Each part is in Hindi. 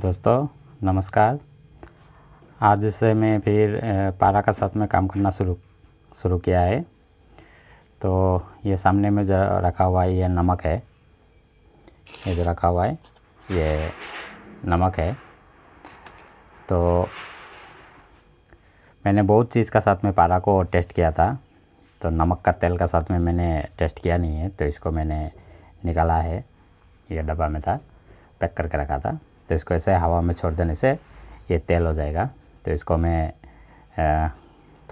दोस्तों नमस्कार आज से मैं फिर पारा का साथ में काम करना शुरू शुरू किया है तो ये सामने में जो रखा हुआ है ये नमक है ये जो रखा हुआ है ये नमक है तो मैंने बहुत चीज़ का साथ में पारा को टेस्ट किया था तो नमक का तेल का साथ में मैंने टेस्ट किया नहीं है तो इसको मैंने निकाला है ये डब्बा में था पैक करके रखा था तो इसको ऐसे हवा में छोड़ देने से ये तेल हो जाएगा तो इसको मैं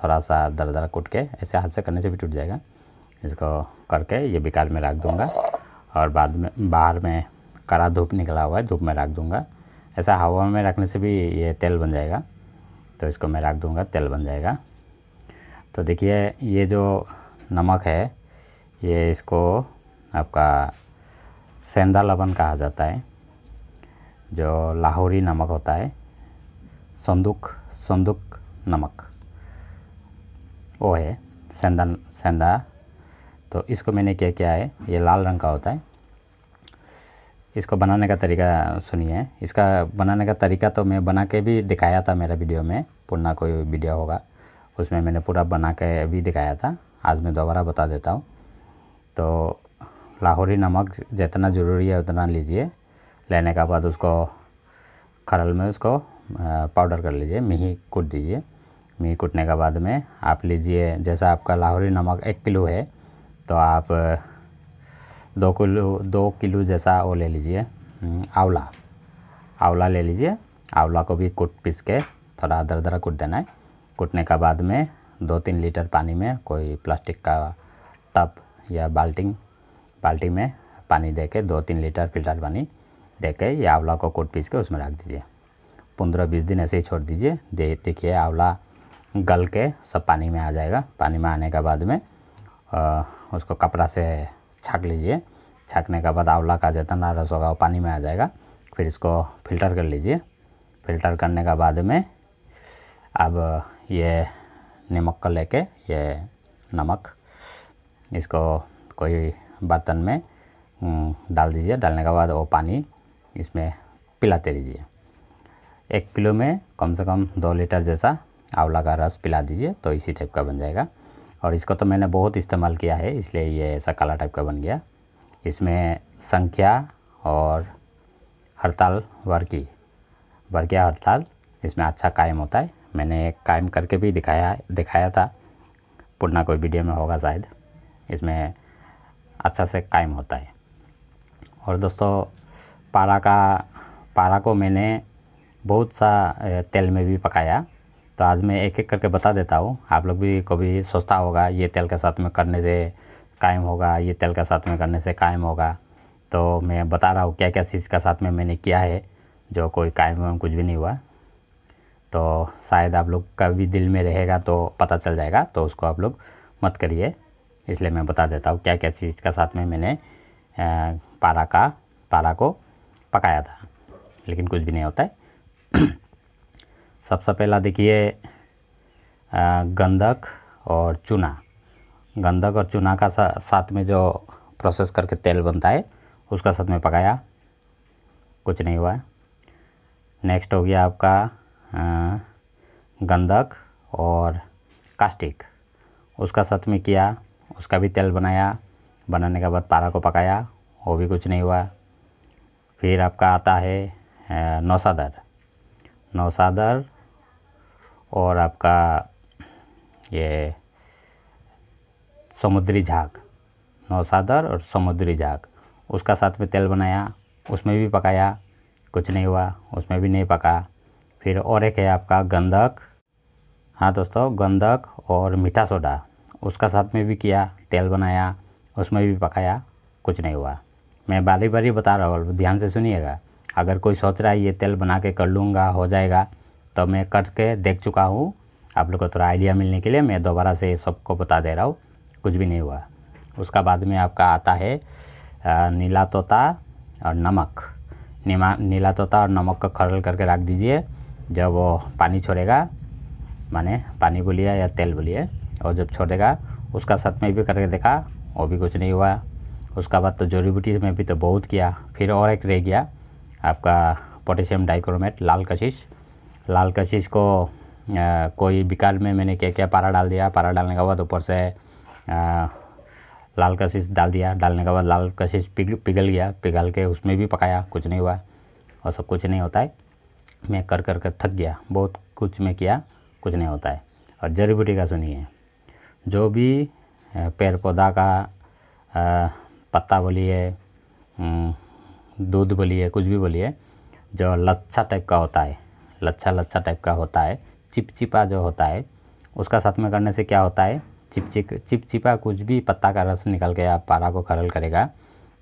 थोड़ा सा दर दर कूट के ऐसे हाथ से करने से भी टूट जाएगा इसको करके ये बिकार में रख दूँगा और बाद में बाहर में कड़ा धूप निकला हुआ है धूप में रख दूँगा ऐसा हवा में रखने से भी ये तेल बन जाएगा तो इसको मैं रख दूँगा तेल बन जाएगा तो देखिए ये जो नमक है ये इसको आपका सेंधा लवन कहा जाता है जो लाहौरी नमक होता है संदूक संदूक नमक वो है सेंधा सेंधा तो इसको मैंने क्या किया है ये लाल रंग का होता है इसको बनाने का तरीका सुनिए इसका बनाने का तरीका तो मैं बना के भी दिखाया था मेरा वीडियो में पुरना कोई वीडियो होगा उसमें मैंने पूरा बना के भी दिखाया था आज मैं दोबारा बता देता हूँ तो लाहौरी नमक जितना ज़रूरी है उतना लीजिए लेने के बाद उसको खरल में उसको पाउडर कर लीजिए मिही कूट दीजिए मिही कूटने के बाद में आप लीजिए जैसा आपका लाहौरी नमक एक किलो है तो आप दो किलो दो किलो जैसा वो ले लीजिए आंवला आंवला ले लीजिए आंवला को भी कूट पीस के थोड़ा दर दरा कूट देना है कूटने के बाद में दो तीन लीटर पानी में कोई प्लास्टिक का टब या बाल्टी बाल्टी में पानी दे के दो तीन लीटर फिल्टर पानी देख के ये आंवला को कोट पीस के उसमें रख दीजिए पंद्रह बीस दिन ऐसे ही छोड़ दीजिए दे देखिए आंवला गल के सब पानी में आ जाएगा पानी में आने के बाद में आ, उसको कपड़ा से छाक लीजिए छाकने के बाद आंवला का जितना रस होगा वो पानी में आ जाएगा फिर इसको फिल्टर कर लीजिए फिल्टर करने के बाद में अब ये नमक को लेके ये नमक इसको कोई बर्तन में डाल दीजिए डालने के बाद वो पानी इसमें पिलाते रहिए एक किलो में कम से कम दो लीटर जैसा आंवला का रस पिला दीजिए तो इसी टाइप का बन जाएगा और इसको तो मैंने बहुत इस्तेमाल किया है इसलिए ये ऐसा काला टाइप का बन गया इसमें संख्या और हड़ताल वर्की वर्किया हड़ताल इसमें अच्छा कायम होता है मैंने कायम करके भी दिखाया दिखाया था पुरना कोई वीडियो में होगा शायद इसमें अच्छा से कायम होता है और दोस्तों पारा का पारा को मैंने बहुत सा तेल में भी पकाया तो आज मैं एक एक करके बता देता हूँ आप लोग भी कभी सोचता होगा ये तेल के साथ में करने से कायम होगा ये तेल के साथ में करने से कायम होगा तो मैं बता रहा हूँ क्या क्या चीज़ का साथ में मैंने किया है जो कोई कायम वायम कुछ भी नहीं हुआ तो शायद आप लोग का भी दिल में रहेगा तो पता चल जाएगा तो उसको आप लोग मत करिए इसलिए मैं बता देता हूँ क्या क्या चीज़ का साथ में मैंने पारा का पारा को पकाया था लेकिन कुछ भी नहीं होता है सबसे पहला देखिए गंधक और चूना गंधक और चूना का सा, साथ में जो प्रोसेस करके तेल बनता है उसका साथ में पकाया कुछ नहीं हुआ नेक्स्ट हो गया आपका गंदक गंधक और कास्टिक उसका साथ में किया उसका भी तेल बनाया बनाने के बाद पारा को पकाया वो भी कुछ नहीं हुआ फिर आपका आता है नौसादर नौसादर और आपका ये समुद्री झाग नौसादर और समुद्री झाग उसका साथ में तेल बनाया उसमें भी पकाया कुछ नहीं हुआ उसमें भी नहीं पका फिर और एक है आपका गंधक हाँ दोस्तों गंधक और मीठा सोडा उसका साथ में भी किया तेल बनाया उसमें भी पकाया कुछ नहीं हुआ मैं बारी बारी बता रहा हूँ ध्यान से सुनिएगा अगर कोई सोच रहा है ये तेल बना के कर लूँगा हो जाएगा तो मैं करके देख चुका हूँ आप लोग को थोड़ा आइडिया मिलने के लिए मैं दोबारा से सबको बता दे रहा हूँ कुछ भी नहीं हुआ उसका बाद में आपका आता है नीला तोता और नमक नीमा नीला तोता और नमक का खरल करके रख दीजिए जब वो पानी छोड़ेगा माने पानी बोलिए या तेल बोलिए और जब छोड़ेगा उसका साथ में भी करके देखा वो भी कुछ नहीं हुआ उसका बाद तो जड़ी बूटी में भी तो बहुत किया फिर और एक रह गया आपका पोटेशियम डाइक्रोमेट लाल कशिश लाल कशिश को आ, कोई बिकाल में मैंने क्या क्या पारा डाल दिया पारा डालने के बाद ऊपर से आ, लाल कशिश डाल दिया डालने के बाद लाल कशिश पिघ पिघल गया पिघल के उसमें भी पकाया कुछ नहीं हुआ और सब कुछ नहीं होता है मैं कर कर कर थक गया बहुत कुछ मैं किया कुछ नहीं होता है और जड़ी बूटी का सुनिए जो भी पेड़ पौधा का आ, पत्ता बोलिए हम्म, दूध बोलिए कुछ भी बोलिए जो लच्छा टाइप का होता है लच्छा लच्छा टाइप का होता है चिपचिपा जो होता है उसका साथ में करने से क्या होता है चिपचिप चिपचिपा कुछ भी पत्ता का रस निकाल के आप पारा को खरल करेगा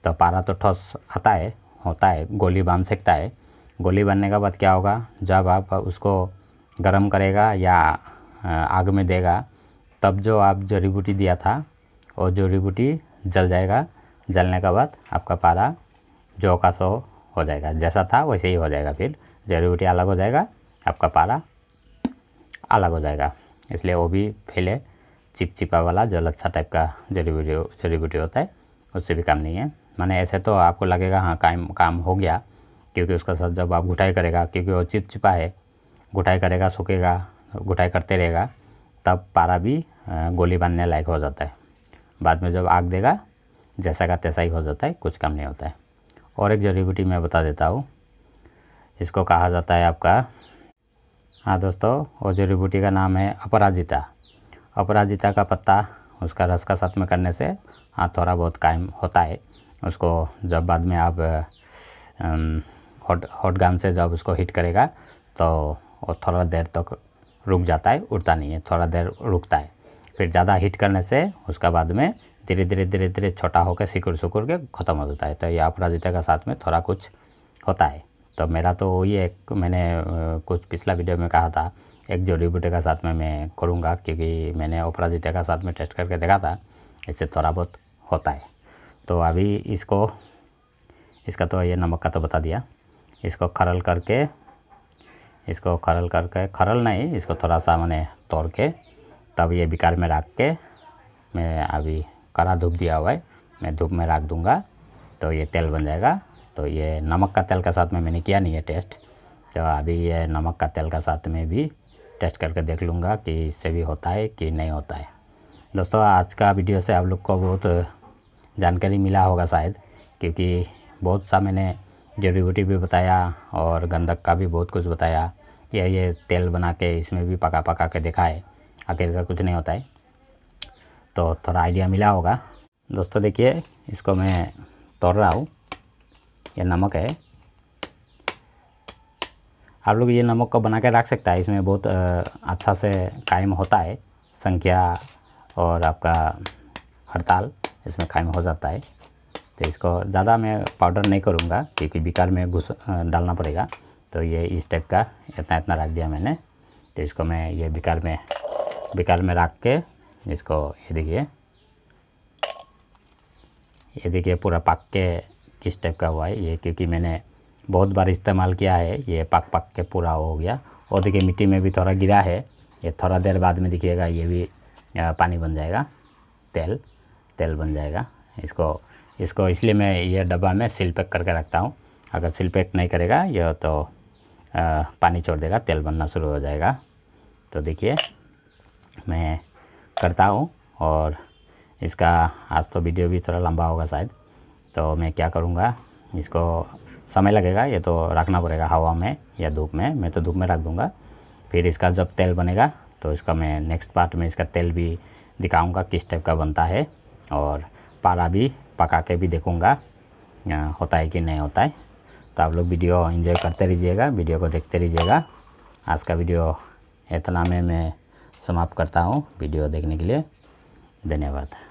तो पारा तो ठोस आता है होता है गोली बांध सकता है गोली बनने के बाद क्या होगा जब आप उसको गर्म करेगा या आग में देगा तब जो आप जड़ी बूटी दिया था और जड़ी बूटी जल जाएगा जलने के बाद आपका पारा जो का सो हो जाएगा जैसा था वैसे ही हो जाएगा फिर जड़ी बूटी अलग हो जाएगा आपका पारा अलग हो जाएगा इसलिए वो भी फैले चिपचिपा वाला जो लच्छा टाइप का जड़ी बूटी जड़ी बूटी होता है उससे भी काम नहीं है मैंने ऐसे तो आपको लगेगा हाँ काम काम हो गया क्योंकि उसका साथ जब आप घुटाई करेगा क्योंकि वो चिपचिपा है घुटाई करेगा सूखेगा घुटाई करते रहेगा तब पारा भी गोली बांधने लायक हो जाता है बाद में जब आग देगा जैसा का तैसा ही हो जाता है कुछ कम नहीं होता है और एक जड़ी बूटी मैं बता देता हूँ इसको कहा जाता है आपका हाँ दोस्तों और जड़ी बूटी का नाम है अपराजिता अपराजिता का पत्ता उसका रस का साथ में करने से हाँ थोड़ा बहुत कायम होता है उसको जब बाद में आप हॉट हॉट गन से जब उसको हिट करेगा तो वो थोड़ा देर तक तो रुक जाता है उड़ता नहीं है थोड़ा देर रुकता है फिर ज़्यादा हिट करने से उसका बाद में धीरे धीरे धीरे धीरे छोटा होकर सिकुड़ सिकुड़ के ख़त्म हो जाता है तो ये अपराजिता का साथ में थोड़ा कुछ होता है तो मेरा तो ये मैंने कुछ पिछला वीडियो में कहा था एक जोड़ी बूटे का साथ में मैं करूँगा क्योंकि मैंने अपराजिता का साथ में टेस्ट करके देखा था इससे थोड़ा बहुत होता है तो अभी इसको इसका तो ये नमक का तो बता दिया इसको खरल करके इसको खरल करके खरल नहीं इसको थोड़ा सा मैंने तोड़ के तब ये बेकार में रख के मैं अभी कड़ा धूप दिया हुआ है मैं धूप में रख दूँगा तो ये तेल बन जाएगा तो ये नमक का तेल के साथ में मैंने किया नहीं है टेस्ट तो अभी ये नमक का तेल के साथ में भी टेस्ट करके देख लूँगा कि इससे भी होता है कि नहीं होता है दोस्तों आज का वीडियो से आप लोग को बहुत जानकारी मिला होगा शायद क्योंकि बहुत सा मैंने जड़ी बूटी भी बताया और गंधक का भी बहुत कुछ बताया या ये तेल बना के इसमें भी पका पका के देखा है आखिरकार कुछ नहीं होता है तो थोड़ा आइडिया मिला होगा दोस्तों देखिए इसको मैं तोड़ रहा हूँ यह नमक है आप लोग ये नमक को बना के रख सकता है इसमें बहुत अच्छा से कायम होता है संख्या और आपका हड़ताल इसमें कायम हो जाता है तो इसको ज़्यादा मैं पाउडर नहीं करूँगा क्योंकि बिकार में घुस डालना पड़ेगा तो ये इस टाइप का इतना इतना रख दिया मैंने तो इसको मैं ये बिकार में बिकार में रख के इसको ये देखिए ये देखिए पूरा पक के किस टाइप का हुआ है ये क्योंकि मैंने बहुत बार इस्तेमाल किया है ये पक पक के पूरा हो गया और देखिए मिट्टी में भी थोड़ा गिरा है ये थोड़ा देर बाद में दिखिएगा ये भी पानी बन जाएगा तेल तेल बन जाएगा इसको इसको इसलिए मैं ये डब्बा में सिल पैक करके रखता हूँ अगर सिल पैक नहीं करेगा यह तो आ, पानी छोड़ देगा तेल बनना शुरू हो जाएगा तो देखिए मैं करता हूँ और इसका आज तो वीडियो भी थोड़ा लंबा होगा शायद तो मैं क्या करूँगा इसको समय लगेगा ये तो रखना पड़ेगा हवा में या धूप में मैं तो धूप में रख दूँगा फिर इसका जब तेल बनेगा तो इसका मैं नेक्स्ट पार्ट में इसका तेल भी दिखाऊँगा किस टाइप का बनता है और पारा भी पका के भी देखूँगा होता है कि नहीं होता है तो आप लोग वीडियो एंजॉय करते रहिएगा वीडियो को देखते रहिएगा आज का वीडियो इतना में मैं समाप्त करता हूँ वीडियो देखने के लिए धन्यवाद